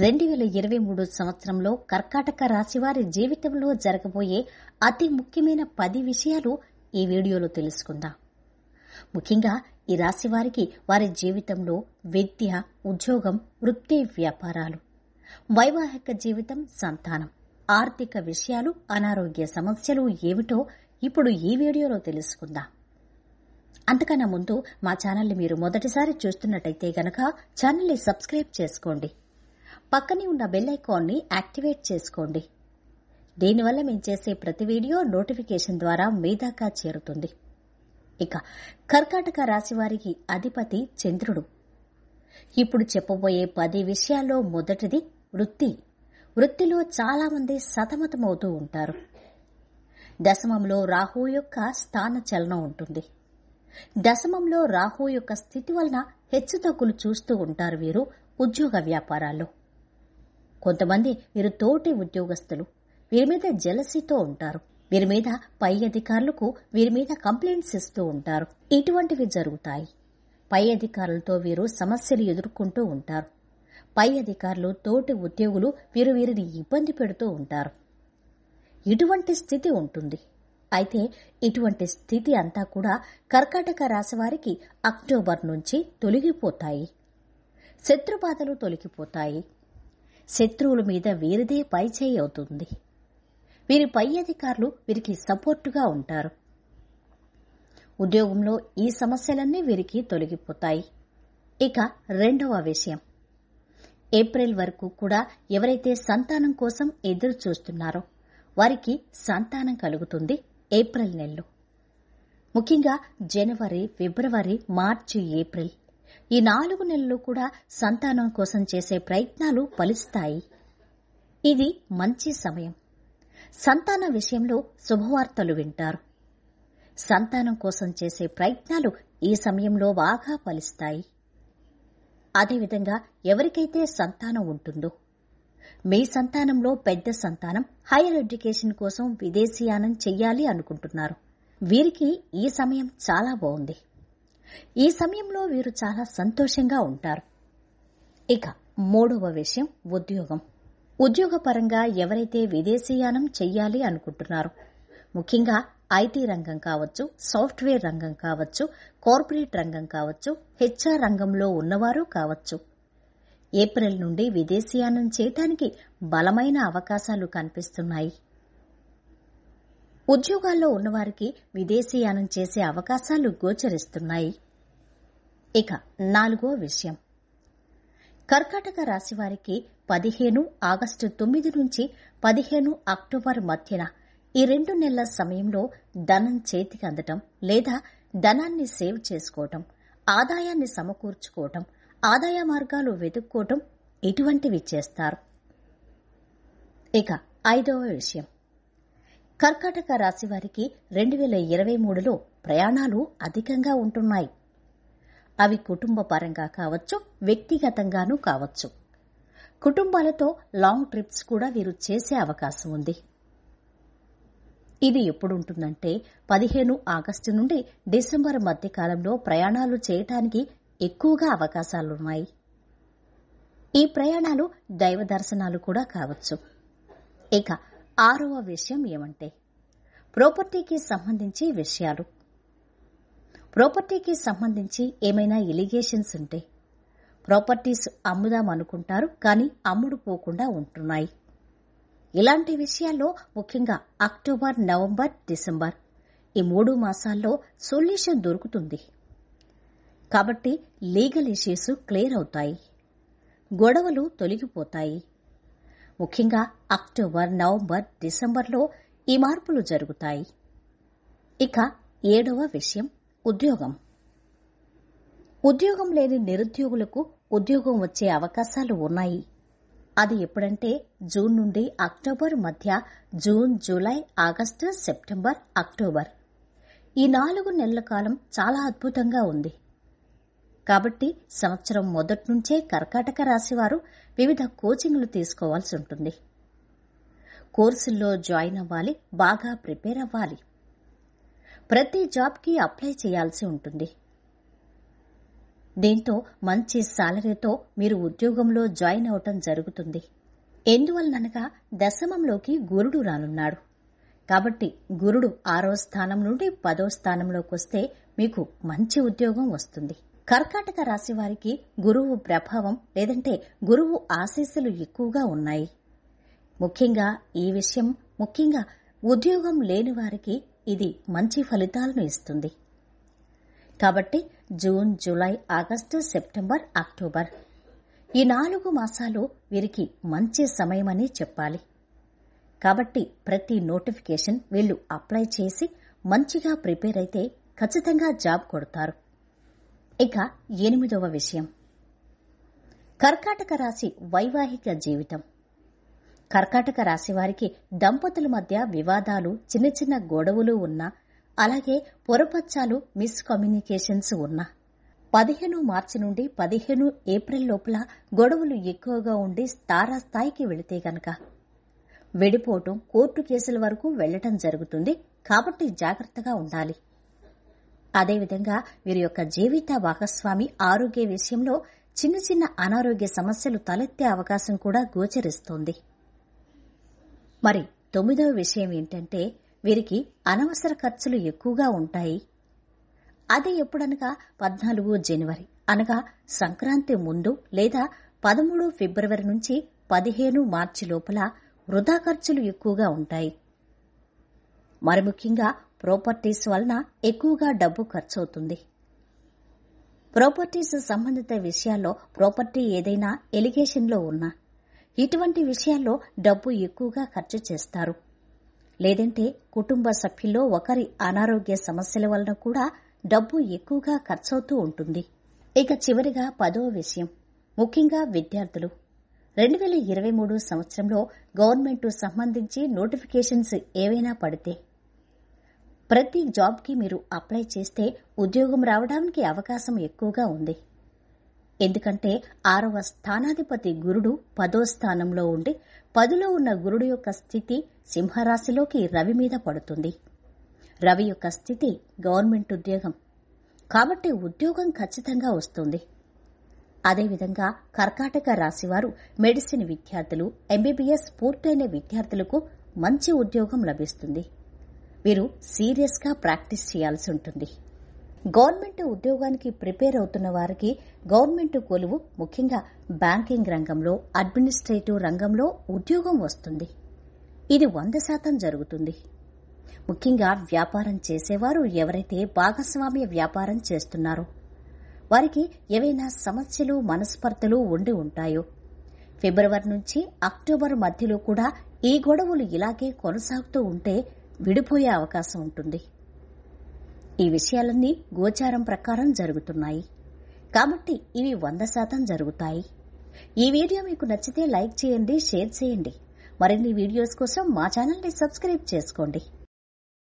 రెండు వేల ఇరవై మూడు సంవత్సరంలో కర్కాటక రాశివారి జీవితంలో జరగబోయే అతి ముఖ్యమైన పది విషయాలు ఈ వీడియోలో తెలుసుకుందాం ముఖ్యంగా ఈ రాశి వారికి వారి జీవితంలో విద్య ఉద్యోగం వృత్తి వ్యాపారాలు వైవాహిక జీవితం సంతానం ఆర్థిక విషయాలు అనారోగ్య సమస్యలు ఏమిటో ఇప్పుడు ఈ వీడియోలో తెలుసుకుందాం అంతకన్నా ముందు మా ఛానల్ని మీరు మొదటిసారి చూస్తున్నట్టయితే గనక ఛానల్ని సబ్స్క్రైబ్ చేసుకోండి పక్కనే ఉన్న బెల్ ఐకాన్ని యాక్టివేట్ చేసుకోండి దీనివల్ల మేము చేసే ప్రతి వీడియో నోటిఫికేషన్ ద్వారా మీ దాకా చేరుతుంది ఇక కర్కాటక రాశి వారికి అధిపతి చంద్రుడు ఇప్పుడు చెప్పబోయే పది విషయాల్లో మొదటిది వృత్తి వృత్తిలో చాలామంది సతమతమవుతూ ఉంటారు దశమంలో రాహు యొక్క స్థాన చలనం ఉంటుంది దశమంలో రాహు యొక్క స్థితి వలన హెచ్చుతగ్గులు చూస్తూ ఉంటారు వీరు ఉద్యోగ వ్యాపారాల్లో కొంతమంది వీరు తోటి ఉద్యోగస్తులు వీరి మీద జలసితో ఉంటారు వీరి మీద పై అధికారులకు వీరి మీద కంప్లైంట్స్ ఇస్తూ ఉంటారు ఇటువంటివి జరుగుతాయి పై అధికారులతో వీరు సమస్యలు ఎదుర్కొంటూ ఉంటారు పై అధికారులు తోటి ఉద్యోగులు వీరు వీరిని ఇబ్బంది పెడుతూ ఉంటారు ఇటువంటి స్థితి ఉంటుంది అయితే ఇటువంటి స్థితి అంతా కూడా కర్కాటక రాశివారికి అక్టోబర్ నుంచి తొలగిపోతాయి శత్రుబాధలు తొలగిపోతాయి శత్రువుల మీద వీరిదే పైచేయి అవుతుంది వీరి పై అధికారులు వీరికి సపోర్టుగా ఉంటారు ఉద్యోగంలో ఈ సమస్యలన్నీ వీరికి తొలగిపోతాయి ఇక రెండవ విషయం ఏప్రిల్ వరకు కూడా ఎవరైతే సంతానం కోసం ఎదురు చూస్తున్నారో వారికి సంతానం కలుగుతుంది ఏప్రిల్ నెలలో ముఖ్యంగా జనవరి ఫిబ్రవరి మార్చి ఏప్రిల్ ఈ నాలుగు నెలలు కూడా సంతానం కోసం చేసే ప్రయత్నాలు ఫలిస్తాయి ఇది మంచి సమయం సంతాన విషయంలో శుభవార్తలు వింటారు సంతానం కోసం చేసే ప్రయత్నాలు ఈ సమయంలో బాగా ఫలిస్తాయి అదేవిధంగా ఎవరికైతే సంతానం ఉంటుందో మీ సంతానంలో పెద్ద సంతానం హైయర్ ఎడ్యుకేషన్ కోసం విదేశీయానం చెయ్యాలి అనుకుంటున్నారు వీరికి ఈ సమయం చాలా బాగుంది ఈ సమయంలో వీరు చాలా సంతోషంగా ఉంటారు ఇక మూడవ విషయం ఉద్యోగం ఉద్యోగపరంగా ఎవరైతే విదేశీయానం చెయ్యాలి అనుకుంటున్నారో ముఖ్యంగా ఐటీ రంగం కావచ్చు సాఫ్ట్వేర్ రంగం కావచ్చు కార్పొరేట్ రంగం కావచ్చు హెచ్ఆర్ రంగంలో ఉన్నవారు కావచ్చు ఏప్రిల్ నుండి విదేశీయానం చేయటానికి బలమైన అవకాశాలు కనిపిస్తున్నాయి ఉద్యోగాల్లో ఉన్నవారికి విదేశీయానం చేసే అవకాశాలు గోచరిస్తున్నాయి ఇక నాలుగో విషయం కర్కాటక రాశి వారికి పదిహేను ఆగస్టు తొమ్మిది నుంచి పదిహేను అక్టోబర్ మధ్యన ఈ రెండు నెలల సమయంలో ధనం చేతికి అందటం లేదా ధనాన్ని సేవ్ చేసుకోవటం ఆదాయాన్ని సమకూర్చుకోవటం ఆదాయ మార్గాలు వెతుక్కోవటం ఇటువంటివి చేస్తారు ఇక ఐదవ విషయం కర్కాటక రాశి వారికి రెండు వేల ఇరవై మూడులో ప్రయాణాలు అధికంగా ఉంటున్నాయి అవి కుటుంబ పరంగా కావచ్చు వ్యక్తిగతంగానూ కావచ్చు కుటుంబాలతో లాంగ్ ట్రిప్స్ కూడా వీరు చేసే అవకాశం ఉంది ఇది ఎప్పుడుంటుందంటే పదిహేను ఆగస్టు నుండి డిసెంబర్ మధ్య కాలంలో ప్రయాణాలు చేయటానికి ఎక్కువగా అవకాశాలున్నాయి ఈ ప్రయాణాలు దైవ దర్శనాలు కూడా కావచ్చు ఇక ఆరవ విషయం ఏమంటే ప్రాపర్టీకి సంబంధించి విషయాలు ప్రాపర్టీకి సంబంధించి ఏమైనా ఎలిగేషన్స్ ఉంటే ప్రాపర్టీస్ అమ్ముదాం అనుకుంటారు కానీ అమ్ముడు పోకుండా ఉంటున్నాయి ఇలాంటి విషయాల్లో ముఖ్యంగా అక్టోబర్ నవంబర్ డిసెంబర్ ఈ మూడు మాసాల్లో సొల్యూషన్ దొరుకుతుంది కాబట్టి లీగల్ ఇష్యూస్ క్లియర్ అవుతాయి గొడవలు తొలగిపోతాయి ముఖ్యంగా అక్టోబర్ నవంబర్ డిసెంబర్లో ఈ మార్పులు జరుగుతాయి ఇక ఏడవ విషయం ఉద్యోగం ఉద్యోగం లేని నిరుద్యోగులకు ఉద్యోగం వచ్చే అవకాశాలు ఉన్నాయి అది ఎప్పుడంటే జూన్ నుండి అక్టోబర్ మధ్య June July August September October ఈ నాలుగు నెలల కాలం చాలా అద్భుతంగా ఉంది కాబట్టి సంవత్సరం మొదట్నుంచే కర్కాటక రాశివారు వివిధ కోచింగ్లు తీసుకోవాల్సి ఉంటుంది కోర్సుల్లో జాయిన్ అవ్వాలి బాగా ప్రిపేర్ అవ్వాలి ప్రతి జాబ్కి అప్లై చేయాల్సి ఉంటుంది దీంతో మంచి సాలరీతో మీరు ఉద్యోగంలో జాయిన్ అవటం జరుగుతుంది ఎందువలనగా దశమంలోకి గురుడు రానున్నాడు కాబట్టి గురుడు ఆరో స్థానం నుండి పదో స్థానంలోకి వస్తే మీకు మంచి ఉద్యోగం వస్తుంది కర్కాటక రాశి వారికి గురువు ప్రభావం లేదంటే గురువు ఆశీస్సులు ఎక్కువగా ఉన్నాయి ముఖ్యంగా ఈ విషయం ముఖ్యంగా ఉద్యోగం లేని వారికి ఇది మంచి ఫలితాలను ఇస్తుంది కాబట్టి June July August September October ఈ నాలుగు మాసాలు వీరికి మంచి సమయమని చెప్పాలి కాబట్టి ప్రతి నోటిఫికేషన్ వీళ్ళు అప్లై చేసి మంచిగా ప్రిపేర్ అయితే ఖచ్చితంగా జాబ్ కొడతారు ఇక ఎనిమిదవ విషయం కర్కాటక రాశి వైవాహిక జీవితం కర్కాటక రాశి వారికి దంపతుల మధ్య వివాదాలు చిన్న చిన్న గొడవలు ఉన్నా అలాగే పొరపచ్చాలు మిస్కమ్యూనికేషన్స్ ఉన్నా పదిహేను మార్చి నుండి పదిహేను ఏప్రిల్ లోపల గొడవలు ఎక్కువగా ఉండి తారాస్థాయికి వెళితే గనక విడిపోవటం కోర్టు కేసుల వరకు వెళ్లటం జరుగుతుంది కాబట్టి జాగ్రత్తగా ఉండాలి అదేవిధంగా వీరి యొక్క జీవిత భాగస్వామి ఆరోగ్య విషయంలో చిన్న చిన్న అనారోగ్య సమస్యలు తలెత్తే అవకాశం కూడా గోచరిస్తోంది మరి తొమ్మిదవ విషయం ఏంటంటే వీరికి అనవసర ఖర్చులు ఎక్కువగా ఉంటాయి అది ఎప్పుడనగా పద్నాలుగు జనవరి అనగా సంక్రాంతి ముందు లేదా పదమూడు ఫిబ్రవరి నుంచి పదిహేను మార్చి లోపల వృధా ఖర్చులు ఎక్కువగా ఉంటాయి మరి ముఖ్యంగా ప్రాపర్టీస్ వలన ఎక్కువగా డబ్బు ఖర్చవుతుంది ప్రాపర్టీస్ సంబంధిత విషయాల్లో ప్రాపర్టీ ఏదైనా ఎలిగేషన్లో ఉన్నా ఇటువంటి విషయాల్లో డబ్బు ఎక్కువగా ఖర్చు చేస్తారు లేదంటే కుటుంబ సభ్యుల్లో ఒకరి అనారోగ్య సమస్యల వలన కూడా డబ్బు ఎక్కువగా ఖర్చవుతూ ఉంటుంది ఇక చివరిగా పదో విషయం ముఖ్యంగా విద్యార్థులు రెండు వేల ఇరవై మూడు సంవత్సరంలో గవర్నమెంట్ సంబంధించి నోటిఫికేషన్స్ ఏవైనా పడితే ప్రతి జాబ్కి మీరు అప్లై చేస్తే ఉద్యోగం రావడానికి అవకాశం ఎక్కువగా ఉంది ఎందుకంటే ఆరవ స్థానాధిపతి గురుడు పదో స్థానంలో ఉండి పదిలో ఉన్న గురుడు యొక్క స్థితి సింహరాశిలోకి రవి మీద పడుతుంది రవి యొక్క స్థితి గవర్నమెంట్ ఉద్యోగం కాబట్టి ఉద్యోగం ఖచ్చితంగా వస్తుంది అదేవిధంగా కర్కాటక రాశివారు మెడిసిన్ విద్యార్థులు ఎంబీబీఎస్ పూర్తయిన విద్యార్థులకు మంచి ఉద్యోగం లభిస్తుంది వీరు సీరియస్గా ప్రాక్టీస్ చేయాల్సి ఉంటుంది గవర్నమెంట్ ఉద్యోగానికి ప్రిపేర్ అవుతున్న వారికి గవర్నమెంట్ కొలువు ముఖ్యంగా బ్యాంకింగ్ రంగంలో అడ్మినిస్ట్రేటివ్ రంగంలో ఉద్యోగం వస్తుంది ఇది వంద శాతం జరుగుతుంది ముఖ్యంగా వ్యాపారం చేసేవారు ఎవరైతే భాగస్వామ్య వ్యాపారం చేస్తున్నారో వారికి ఏవైనా సమస్యలు మనస్పర్ధలు ఉండి ఉంటాయో ఫిబ్రవరి నుంచి అక్టోబర్ మధ్యలో కూడా ఈ గొడవలు ఇలాగే కొనసాగుతూ ఉంటే విడిపోయే అవకాశం ఉంటుంది ఈ విషయాలన్నీ గోచారం ప్రకారం జరుగుతున్నాయి కాబట్టి ఇవి వంద శాతం జరుగుతాయి ఈ వీడియో మీకు నచ్చితే లైక్ చేయండి షేర్ చేయండి మరిన్ని వీడియోస్ కోసం మా ఛానల్ని సబ్స్క్రైబ్ చేసుకోండి